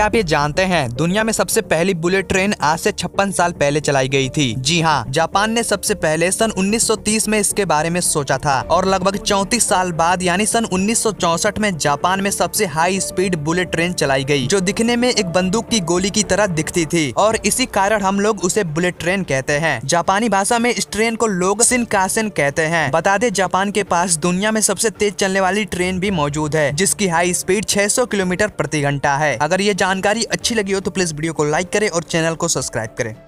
आप ये जानते हैं दुनिया में सबसे पहली बुलेट ट्रेन आज से छप्पन साल पहले चलाई गई थी जी हाँ जापान ने सबसे पहले सन 1930 में इसके बारे में सोचा था और लगभग चौतीस साल बाद यानी सन 1964 में जापान में सबसे हाई स्पीड बुलेट ट्रेन चलाई गई जो दिखने में एक बंदूक की गोली की तरह दिखती थी और इसी कारण हम लोग उसे बुलेट ट्रेन कहते हैं जापानी भाषा में इस ट्रेन को लोग सिनकासन कहते हैं बता दे जापान के पास दुनिया में सबसे तेज चलने वाली ट्रेन भी मौजूद है जिसकी हाई स्पीड छह किलोमीटर प्रति घंटा है अगर ये जानकारी अच्छी लगी हो तो प्लीज़ वीडियो को लाइक करें और चैनल को सब्सक्राइब करें